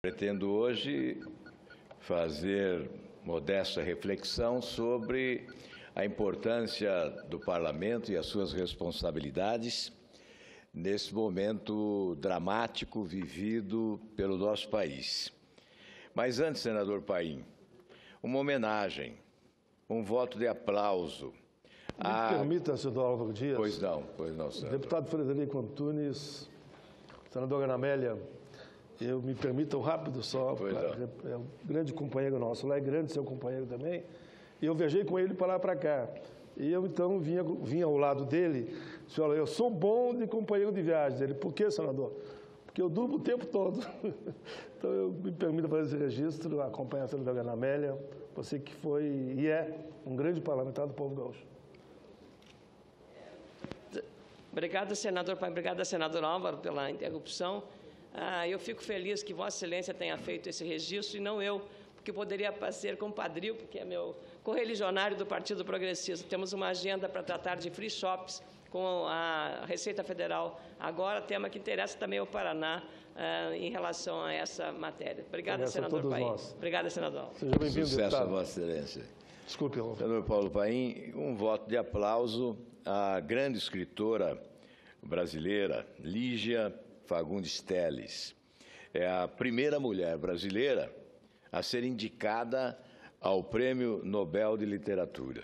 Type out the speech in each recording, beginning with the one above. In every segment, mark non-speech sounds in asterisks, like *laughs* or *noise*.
Pretendo hoje fazer modesta reflexão sobre a importância do parlamento e as suas responsabilidades nesse momento dramático vivido pelo nosso país. Mas antes, senador Paim, uma homenagem, um voto de aplauso. Me a... permita, senador Álvaro Dias. Pois não, pois não, senador. Deputado Frederico Antunes, senadora Anamélia, eu me permitam rápido só, é. é um grande companheiro nosso, lá é grande seu companheiro também, e eu viajei com ele para lá para cá. E eu então vinha, vinha ao lado dele, senhor, eu sou bom de companheiro de viagem. Ele, por que, senador? Porque eu durmo o tempo todo. *laughs* então eu me permito fazer esse registro, acompanhar a senhora Helena Amélia, você que foi e é um grande parlamentar do povo gaúcho. Obrigada, senador Pai. Obrigada, senador Álvaro, pela interrupção. Ah, eu fico feliz que Vossa Excelência tenha feito esse registro e não eu, porque poderia ser compadrio, porque é meu correligionário do Partido Progressista. Temos uma agenda para tratar de free shops com a Receita Federal agora, tema que interessa também o Paraná ah, em relação a essa matéria. Obrigada, Obrigado, senador Paim. Nós. Obrigada, senador. Seja bem-vindo, Sucesso, deputado. Vossa Excelência. Desculpe, Senhor Senador Paulo Paim, um voto de aplauso à grande escritora brasileira, Lígia Fagundes Teles. É a primeira mulher brasileira a ser indicada ao Prêmio Nobel de Literatura.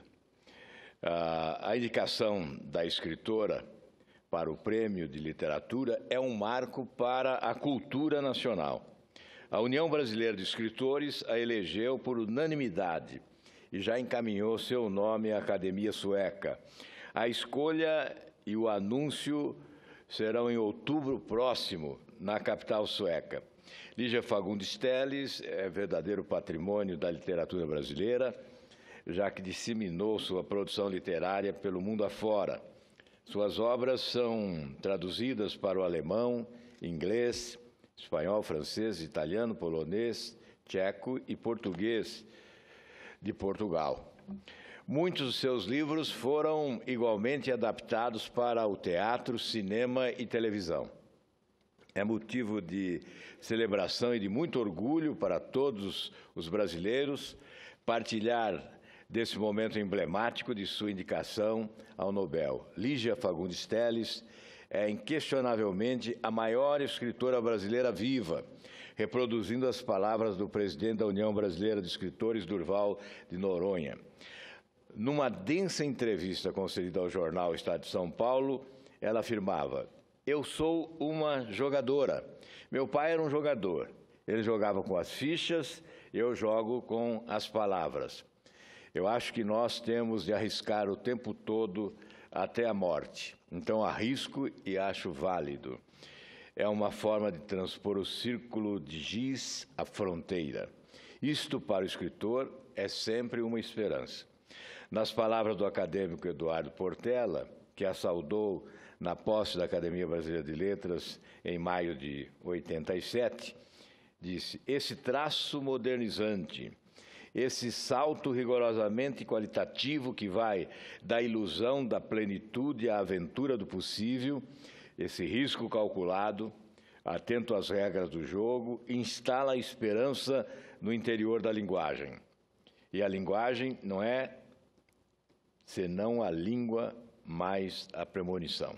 A indicação da escritora para o Prêmio de Literatura é um marco para a cultura nacional. A União Brasileira de Escritores a elegeu por unanimidade e já encaminhou seu nome à Academia Sueca. A escolha e o anúncio serão em outubro próximo, na capital sueca. Lígia Fagundes Telles é verdadeiro patrimônio da literatura brasileira, já que disseminou sua produção literária pelo mundo afora. Suas obras são traduzidas para o alemão, inglês, espanhol, francês, italiano, polonês, tcheco e português de Portugal. Muitos dos seus livros foram igualmente adaptados para o teatro, cinema e televisão. É motivo de celebração e de muito orgulho para todos os brasileiros partilhar desse momento emblemático de sua indicação ao Nobel. Lígia Fagundes Telles é inquestionavelmente a maior escritora brasileira viva, reproduzindo as palavras do presidente da União Brasileira de Escritores, Durval de Noronha. Numa densa entrevista concedida ao jornal Estado de São Paulo, ela afirmava: Eu sou uma jogadora. Meu pai era um jogador. Ele jogava com as fichas, eu jogo com as palavras. Eu acho que nós temos de arriscar o tempo todo até a morte. Então arrisco e acho válido. É uma forma de transpor o círculo de giz à fronteira. Isto para o escritor é sempre uma esperança. Nas palavras do acadêmico Eduardo Portela, que a saudou na posse da Academia Brasileira de Letras em maio de 87, disse: Esse traço modernizante, esse salto rigorosamente qualitativo que vai da ilusão da plenitude à aventura do possível, esse risco calculado, atento às regras do jogo, instala a esperança no interior da linguagem. E a linguagem não é senão a língua mais a premonição.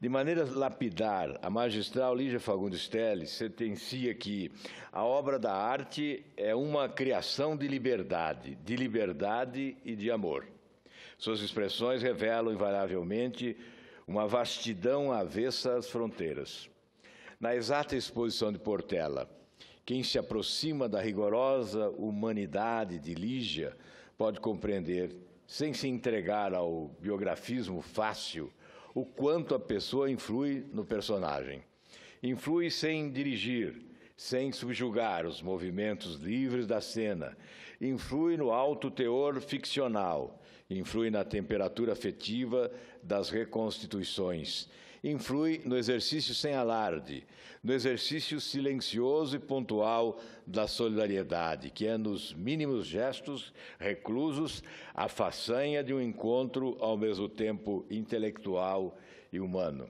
De maneira lapidar, a magistral Lígia Fagundes Teles sentencia que a obra da arte é uma criação de liberdade, de liberdade e de amor. Suas expressões revelam invariavelmente uma vastidão avessa às fronteiras. Na exata exposição de Portela, quem se aproxima da rigorosa humanidade de Lígia pode compreender sem se entregar ao biografismo fácil, o quanto a pessoa influi no personagem. Influi sem dirigir, sem subjugar os movimentos livres da cena, influi no alto teor ficcional, influi na temperatura afetiva das reconstituições, influi no exercício sem alarde, no exercício silencioso e pontual da solidariedade, que é nos mínimos gestos reclusos a façanha de um encontro ao mesmo tempo intelectual e humano.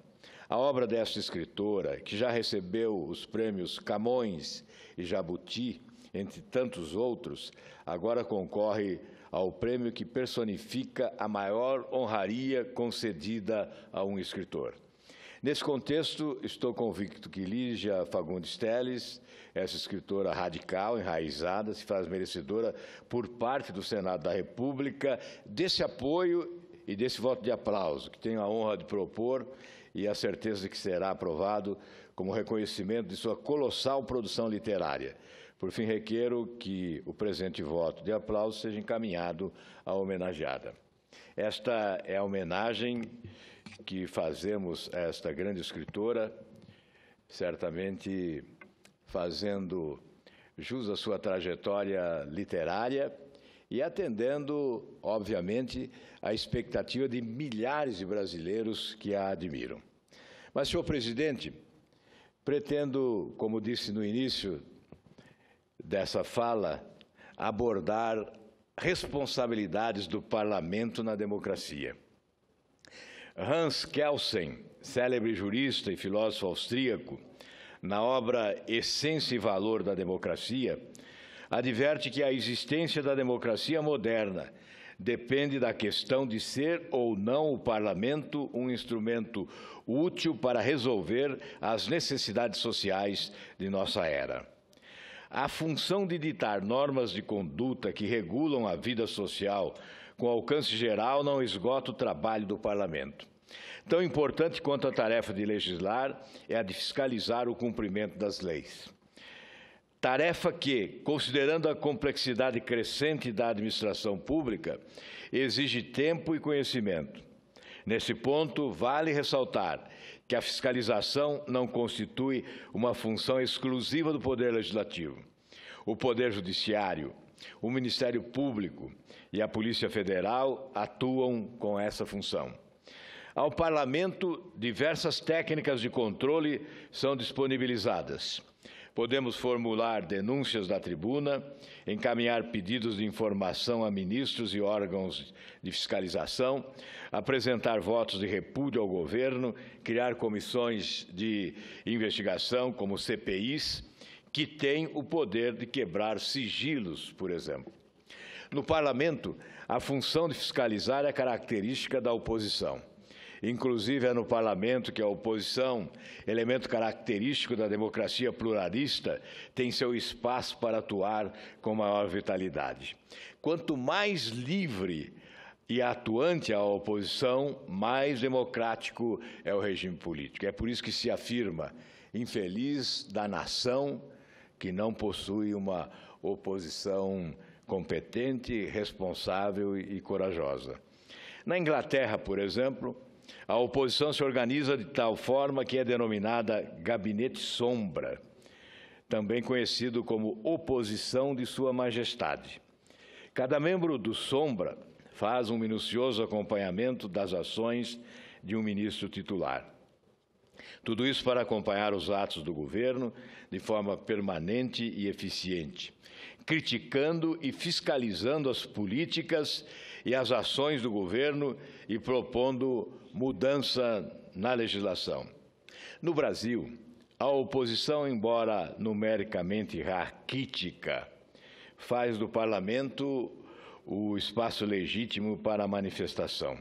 A obra desta escritora, que já recebeu os prêmios Camões e Jabuti, entre tantos outros, agora concorre ao prêmio que personifica a maior honraria concedida a um escritor. Nesse contexto, estou convicto que Lígia Fagundes Teles, essa escritora radical, enraizada, se faz merecedora, por parte do Senado da República, desse apoio e desse voto de aplauso, que tenho a honra de propor e a certeza de que será aprovado como reconhecimento de sua colossal produção literária. Por fim, requeiro que o presente voto de aplauso seja encaminhado à homenageada. Esta é a homenagem que fazemos a esta grande escritora, certamente fazendo jus à sua trajetória literária e atendendo, obviamente, à expectativa de milhares de brasileiros que a admiram. Mas, senhor presidente, pretendo, como disse no início dessa fala, abordar responsabilidades do parlamento na democracia. Hans Kelsen, célebre jurista e filósofo austríaco, na obra Essência e Valor da Democracia, adverte que a existência da democracia moderna depende da questão de ser ou não o parlamento um instrumento útil para resolver as necessidades sociais de nossa era. A função de ditar normas de conduta que regulam a vida social com alcance geral, não esgota o trabalho do parlamento. Tão importante quanto a tarefa de legislar é a de fiscalizar o cumprimento das leis. Tarefa que, considerando a complexidade crescente da administração pública, exige tempo e conhecimento. Nesse ponto, vale ressaltar que a fiscalização não constitui uma função exclusiva do Poder Legislativo. O Poder Judiciário, o Ministério Público e a Polícia Federal atuam com essa função. Ao Parlamento, diversas técnicas de controle são disponibilizadas. Podemos formular denúncias da tribuna, encaminhar pedidos de informação a ministros e órgãos de fiscalização, apresentar votos de repúdio ao governo, criar comissões de investigação, como CPIs, que têm o poder de quebrar sigilos, por exemplo. No parlamento, a função de fiscalizar é característica da oposição. Inclusive, é no parlamento que a oposição, elemento característico da democracia pluralista, tem seu espaço para atuar com maior vitalidade. Quanto mais livre e atuante a oposição, mais democrático é o regime político. É por isso que se afirma infeliz da nação que não possui uma oposição competente, responsável e corajosa. Na Inglaterra, por exemplo, a oposição se organiza de tal forma que é denominada Gabinete Sombra, também conhecido como Oposição de Sua Majestade. Cada membro do Sombra faz um minucioso acompanhamento das ações de um ministro titular. Tudo isso para acompanhar os atos do governo de forma permanente e eficiente criticando e fiscalizando as políticas e as ações do governo e propondo mudança na legislação. No Brasil, a oposição, embora numericamente raquítica, faz do parlamento o espaço legítimo para a manifestação.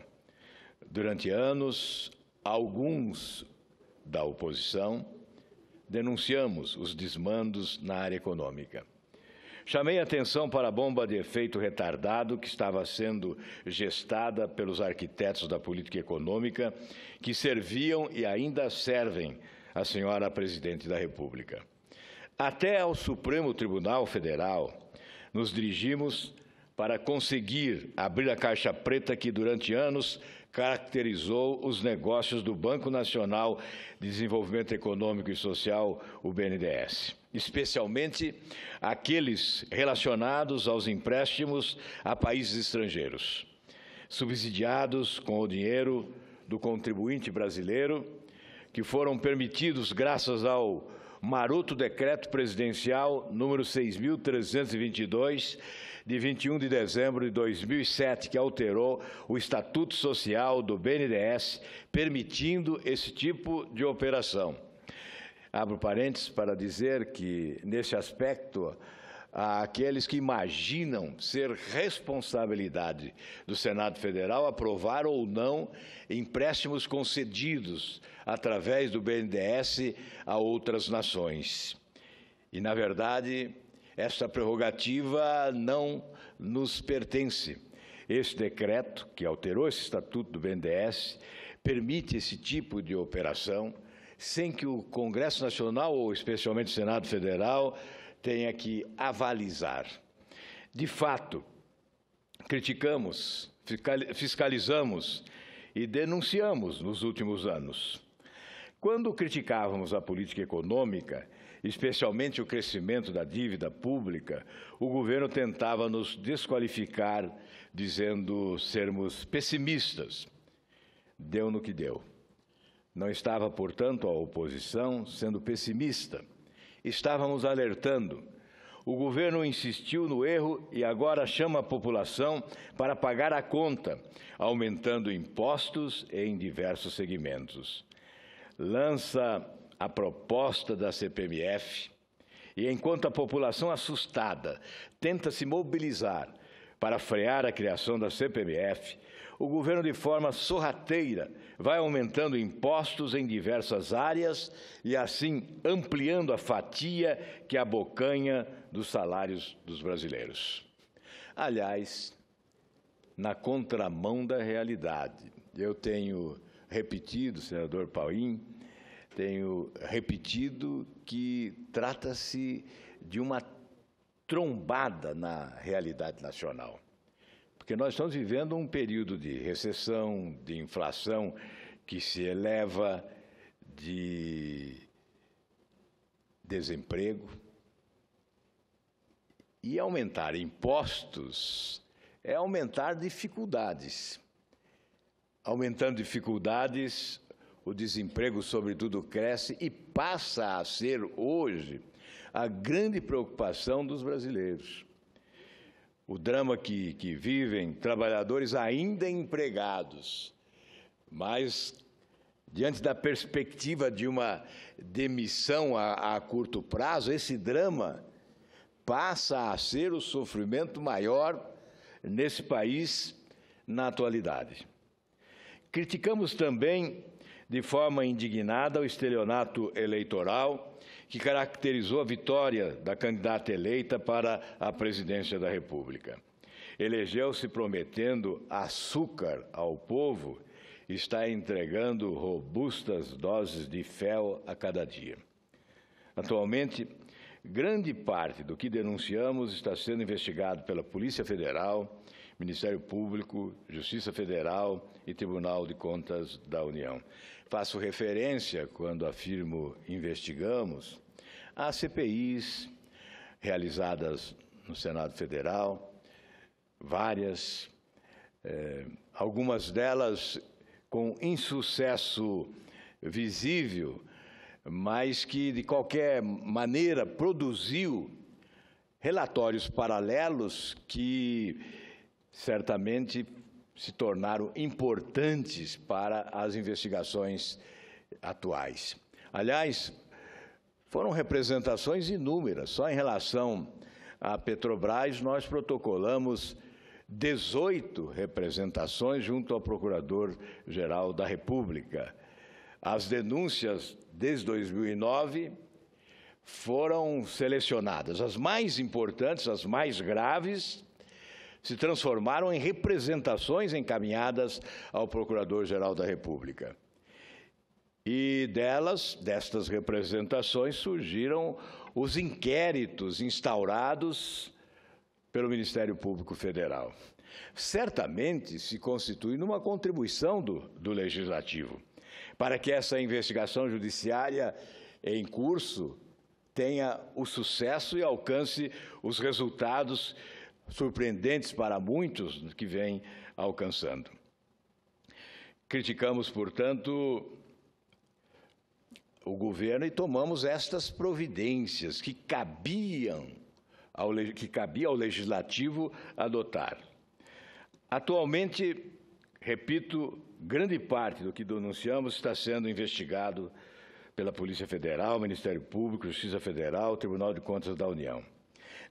Durante anos, alguns da oposição denunciamos os desmandos na área econômica. Chamei atenção para a bomba de efeito retardado que estava sendo gestada pelos arquitetos da política econômica, que serviam e ainda servem a senhora presidente da República. Até ao Supremo Tribunal Federal, nos dirigimos para conseguir abrir a caixa preta que durante anos caracterizou os negócios do Banco Nacional de Desenvolvimento Econômico e Social, o BNDES especialmente aqueles relacionados aos empréstimos a países estrangeiros, subsidiados com o dinheiro do contribuinte brasileiro, que foram permitidos graças ao maroto decreto presidencial número 6322 de 21 de dezembro de 2007, que alterou o Estatuto Social do BNDES, permitindo esse tipo de operação. Abro parênteses para dizer que, nesse aspecto, há aqueles que imaginam ser responsabilidade do Senado Federal aprovar ou não empréstimos concedidos através do BNDES a outras nações. E, na verdade, esta prerrogativa não nos pertence. Este decreto, que alterou esse estatuto do BNDES, permite esse tipo de operação sem que o Congresso Nacional, ou especialmente o Senado Federal, tenha que avalizar. De fato, criticamos, fiscalizamos e denunciamos nos últimos anos. Quando criticávamos a política econômica, especialmente o crescimento da dívida pública, o governo tentava nos desqualificar, dizendo sermos pessimistas. Deu no que deu. Não estava, portanto, a oposição sendo pessimista. Estávamos alertando. O governo insistiu no erro e agora chama a população para pagar a conta, aumentando impostos em diversos segmentos. Lança a proposta da CPMF e, enquanto a população assustada tenta se mobilizar para frear a criação da CPMF, o governo, de forma sorrateira, vai aumentando impostos em diversas áreas e assim ampliando a fatia que abocanha dos salários dos brasileiros. Aliás, na contramão da realidade. Eu tenho repetido, senador Paulin, tenho repetido que trata-se de uma trombada na realidade nacional. Porque nós estamos vivendo um período de recessão, de inflação que se eleva, de desemprego. E aumentar impostos é aumentar dificuldades. Aumentando dificuldades, o desemprego, sobretudo, cresce e passa a ser hoje a grande preocupação dos brasileiros o drama que, que vivem trabalhadores ainda empregados, mas diante da perspectiva de uma demissão a, a curto prazo, esse drama passa a ser o sofrimento maior nesse país na atualidade. Criticamos também de forma indignada o estelionato eleitoral que caracterizou a vitória da candidata eleita para a presidência da República. Elegeu-se prometendo açúcar ao povo, está entregando robustas doses de fel a cada dia. Atualmente, grande parte do que denunciamos está sendo investigado pela Polícia Federal, Ministério Público, Justiça Federal e Tribunal de Contas da União. Faço referência, quando afirmo investigamos, as CPIs realizadas no Senado Federal, várias, é, algumas delas com insucesso visível, mas que de qualquer maneira produziu relatórios paralelos que certamente se tornaram importantes para as investigações atuais. Aliás, foram representações inúmeras. Só em relação à Petrobras, nós protocolamos 18 representações junto ao Procurador-Geral da República. As denúncias desde 2009 foram selecionadas. As mais importantes, as mais graves, se transformaram em representações encaminhadas ao Procurador-Geral da República. E delas, destas representações, surgiram os inquéritos instaurados pelo Ministério Público Federal. Certamente se constitui numa contribuição do, do Legislativo para que essa investigação judiciária em curso tenha o sucesso e alcance os resultados surpreendentes para muitos que vem alcançando. Criticamos, portanto, o governo e tomamos estas providências que cabiam ao, que cabia ao legislativo adotar. Atualmente, repito, grande parte do que denunciamos está sendo investigado pela Polícia Federal, Ministério Público, Justiça Federal, Tribunal de Contas da União.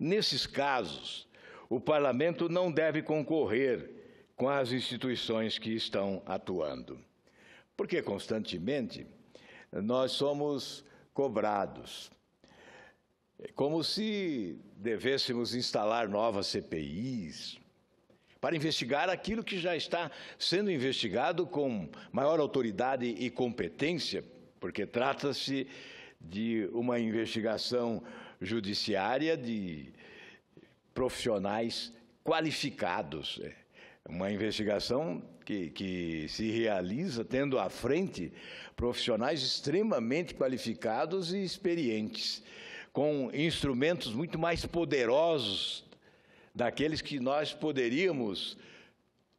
Nesses casos, o parlamento não deve concorrer com as instituições que estão atuando, porque constantemente nós somos cobrados. É como se devêssemos instalar novas CPIs para investigar aquilo que já está sendo investigado com maior autoridade e competência, porque trata-se de uma investigação judiciária de profissionais qualificados. É uma investigação que, que se realiza tendo à frente profissionais extremamente qualificados e experientes, com instrumentos muito mais poderosos daqueles que nós poderíamos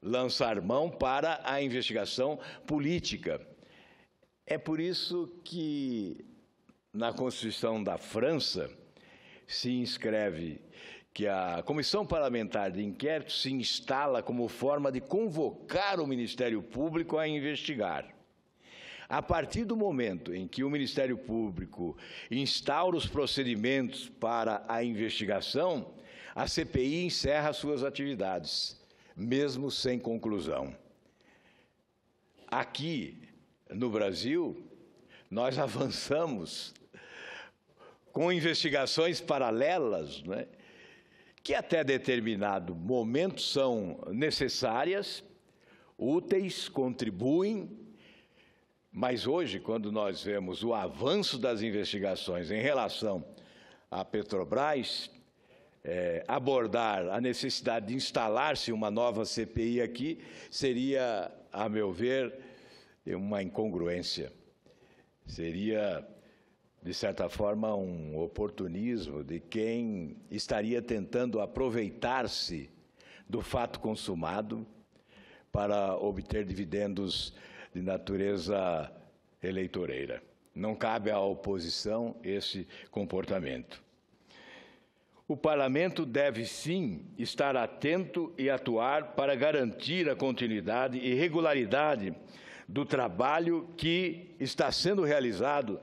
lançar mão para a investigação política. É por isso que na Constituição da França se inscreve que a Comissão Parlamentar de Inquérito se instala como forma de convocar o Ministério Público a investigar. A partir do momento em que o Ministério Público instaura os procedimentos para a investigação, a CPI encerra suas atividades, mesmo sem conclusão. Aqui no Brasil, nós *laughs* avançamos com investigações paralelas, né? que até determinado momento são necessárias, úteis, contribuem, mas hoje, quando nós vemos o avanço das investigações em relação à Petrobras, é, abordar a necessidade de instalar-se uma nova CPI aqui seria, a meu ver, uma incongruência. Seria de certa forma, um oportunismo de quem estaria tentando aproveitar-se do fato consumado para obter dividendos de natureza eleitoreira. Não cabe à oposição esse comportamento. O parlamento deve sim estar atento e atuar para garantir a continuidade e regularidade do trabalho que está sendo realizado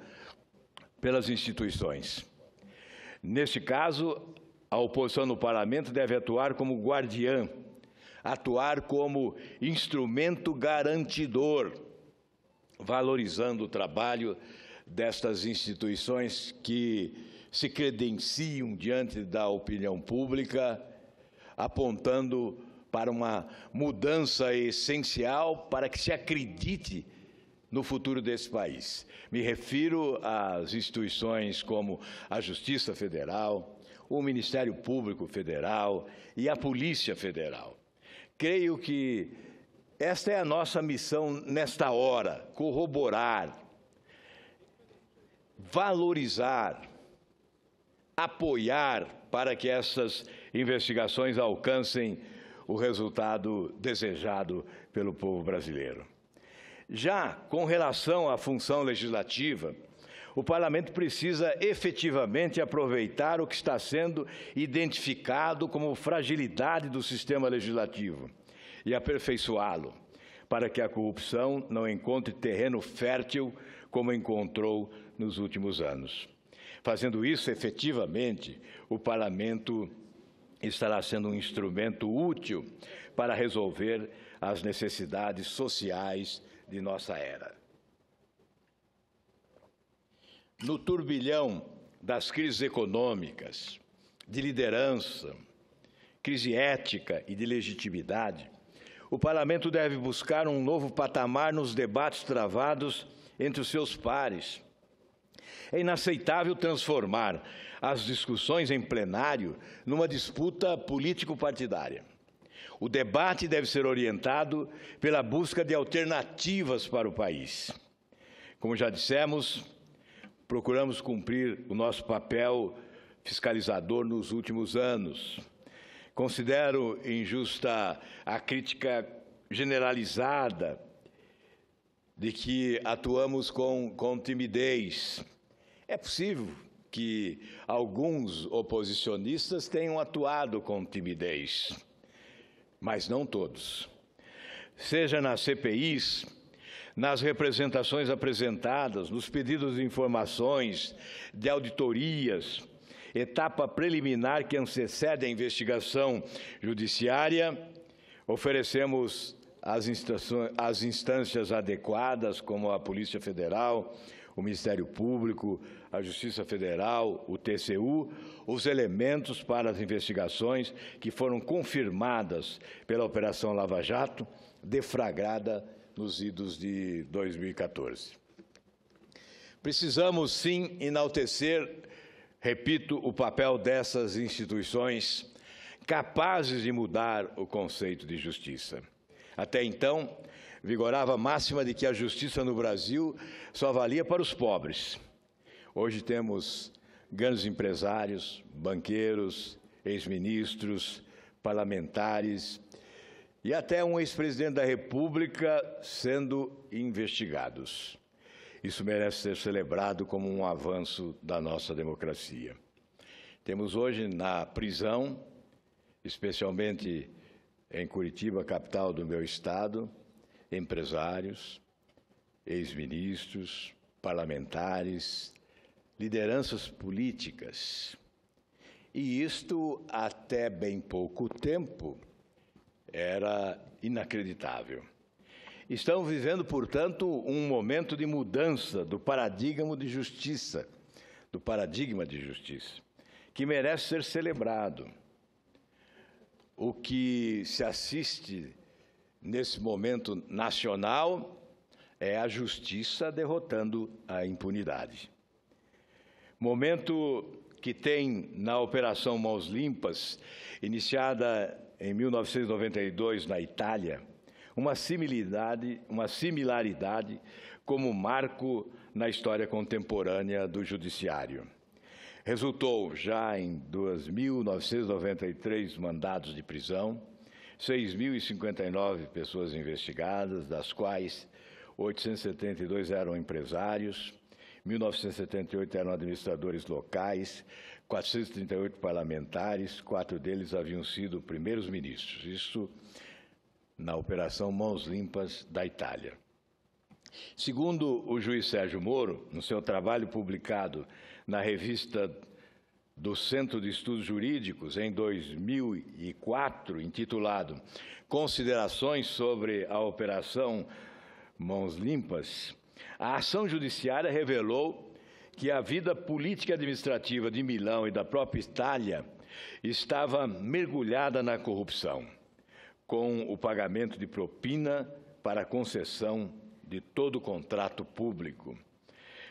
pelas instituições. Neste caso, a oposição no parlamento deve atuar como guardiã, atuar como instrumento garantidor, valorizando o trabalho destas instituições que se credenciam diante da opinião pública, apontando para uma mudança essencial para que se acredite no futuro desse país. Me refiro às instituições como a Justiça Federal, o Ministério Público Federal e a Polícia Federal. Creio que esta é a nossa missão nesta hora: corroborar, valorizar, apoiar para que essas investigações alcancem o resultado desejado pelo povo brasileiro. Já com relação à função legislativa, o parlamento precisa efetivamente aproveitar o que está sendo identificado como fragilidade do sistema legislativo e aperfeiçoá-lo, para que a corrupção não encontre terreno fértil como encontrou nos últimos anos. Fazendo isso efetivamente, o parlamento estará sendo um instrumento útil para resolver as necessidades sociais de nossa era. No turbilhão das crises econômicas, de liderança, crise ética e de legitimidade, o parlamento deve buscar um novo patamar nos debates travados entre os seus pares. É inaceitável transformar as discussões em plenário numa disputa político-partidária. O debate deve ser orientado pela busca de alternativas para o país. Como já dissemos, procuramos cumprir o nosso papel fiscalizador nos últimos anos. Considero injusta a crítica generalizada de que atuamos com, com timidez. É possível que alguns oposicionistas tenham atuado com timidez mas não todos. Seja nas CPIs, nas representações apresentadas, nos pedidos de informações, de auditorias, etapa preliminar que antecede a investigação judiciária, oferecemos as instâncias adequadas, como a Polícia Federal, o Ministério Público, a Justiça Federal, o TCU, os elementos para as investigações que foram confirmadas pela Operação Lava Jato, deflagrada nos idos de 2014. Precisamos, sim, enaltecer, repito, o papel dessas instituições capazes de mudar o conceito de justiça. Até então, vigorava a máxima de que a justiça no Brasil só valia para os pobres. Hoje temos grandes empresários, banqueiros, ex-ministros, parlamentares e até um ex-presidente da República sendo investigados. Isso merece ser celebrado como um avanço da nossa democracia. Temos hoje na prisão, especialmente em Curitiba, capital do meu estado, empresários, ex-ministros, parlamentares, lideranças políticas. E isto, até bem pouco tempo, era inacreditável. Estão vivendo, portanto, um momento de mudança do paradigma de justiça, do paradigma de justiça, que merece ser celebrado. O que se assiste nesse momento nacional é a justiça derrotando a impunidade. Momento que tem na Operação Mãos Limpas, iniciada em 1992 na Itália, uma similaridade, uma similaridade como marco na história contemporânea do judiciário. Resultou já em 2.993 mandados de prisão, 6.059 pessoas investigadas, das quais 872 eram empresários, 1.978 eram administradores locais, 438 parlamentares, quatro deles haviam sido primeiros ministros. Isso na Operação Mãos Limpas da Itália. Segundo o juiz Sérgio Moro, no seu trabalho publicado na revista do Centro de Estudos Jurídicos, em 2004, intitulado Considerações sobre a Operação Mãos Limpas, a ação judiciária revelou que a vida política e administrativa de Milão e da própria Itália estava mergulhada na corrupção, com o pagamento de propina para concessão de todo contrato público.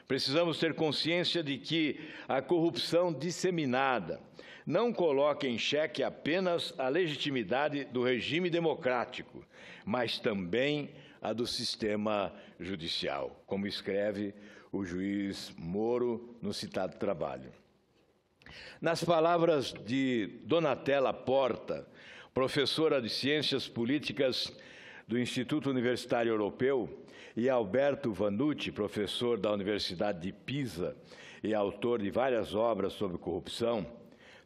Precisamos ter consciência de que a corrupção disseminada não coloca em xeque apenas a legitimidade do regime democrático, mas também a do sistema judicial, como escreve o juiz Moro no citado trabalho. Nas palavras de Donatella Porta, professora de Ciências Políticas do Instituto Universitário Europeu, e Alberto Vanucci, professor da Universidade de Pisa e autor de várias obras sobre corrupção,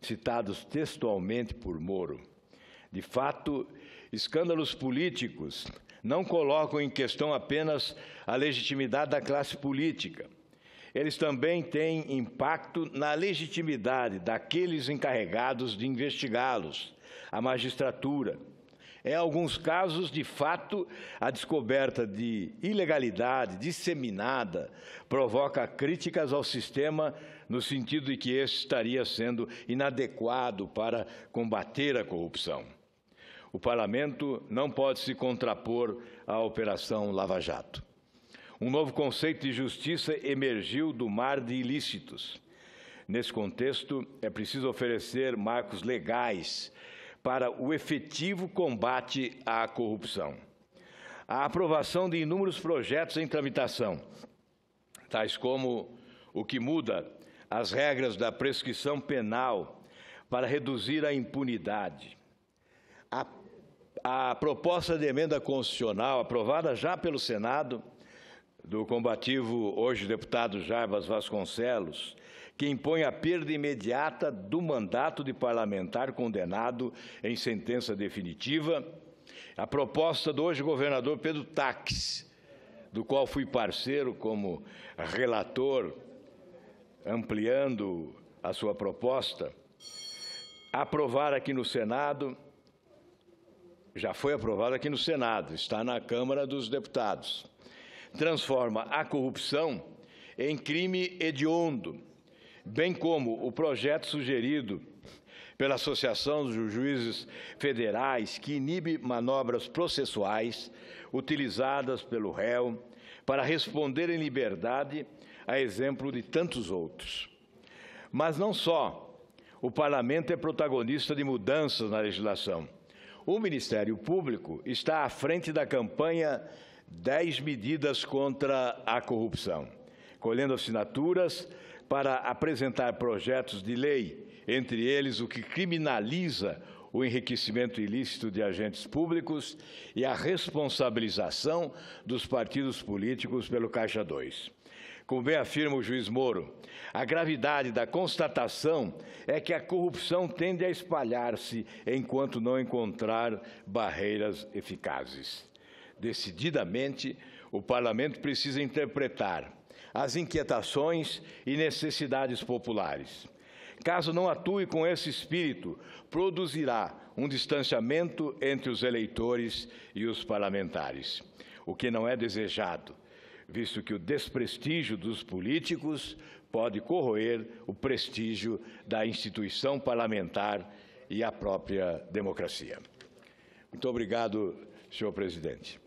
citados textualmente por Moro. De fato, escândalos políticos não colocam em questão apenas a legitimidade da classe política. Eles também têm impacto na legitimidade daqueles encarregados de investigá-los, a magistratura, em é, alguns casos, de fato, a descoberta de ilegalidade disseminada provoca críticas ao sistema no sentido de que este estaria sendo inadequado para combater a corrupção. O parlamento não pode se contrapor à Operação Lava Jato. Um novo conceito de justiça emergiu do mar de ilícitos. Nesse contexto, é preciso oferecer marcos legais para o efetivo combate à corrupção. A aprovação de inúmeros projetos em tramitação, tais como o que muda as regras da prescrição penal para reduzir a impunidade. A, a proposta de emenda constitucional aprovada já pelo Senado do combativo hoje deputado Jarbas Vasconcelos, que impõe a perda imediata do mandato de parlamentar condenado em sentença definitiva. A proposta do hoje governador Pedro Taques, do qual fui parceiro como relator, ampliando a sua proposta, aprovar aqui no Senado, já foi aprovado aqui no Senado, está na Câmara dos Deputados. Transforma a corrupção em crime hediondo bem como o projeto sugerido pela Associação dos Juízes Federais, que inibe manobras processuais utilizadas pelo réu para responder em liberdade, a exemplo de tantos outros. Mas não só o parlamento é protagonista de mudanças na legislação. O Ministério Público está à frente da campanha 10 medidas contra a corrupção, colhendo assinaturas para apresentar projetos de lei, entre eles o que criminaliza o enriquecimento ilícito de agentes públicos e a responsabilização dos partidos políticos pelo Caixa 2. Como bem afirma o juiz Moro, a gravidade da constatação é que a corrupção tende a espalhar-se enquanto não encontrar barreiras eficazes. Decididamente, o parlamento precisa interpretar às inquietações e necessidades populares. Caso não atue com esse espírito, produzirá um distanciamento entre os eleitores e os parlamentares, o que não é desejado, visto que o desprestígio dos políticos pode corroer o prestígio da instituição parlamentar e a própria democracia. Muito obrigado, senhor presidente.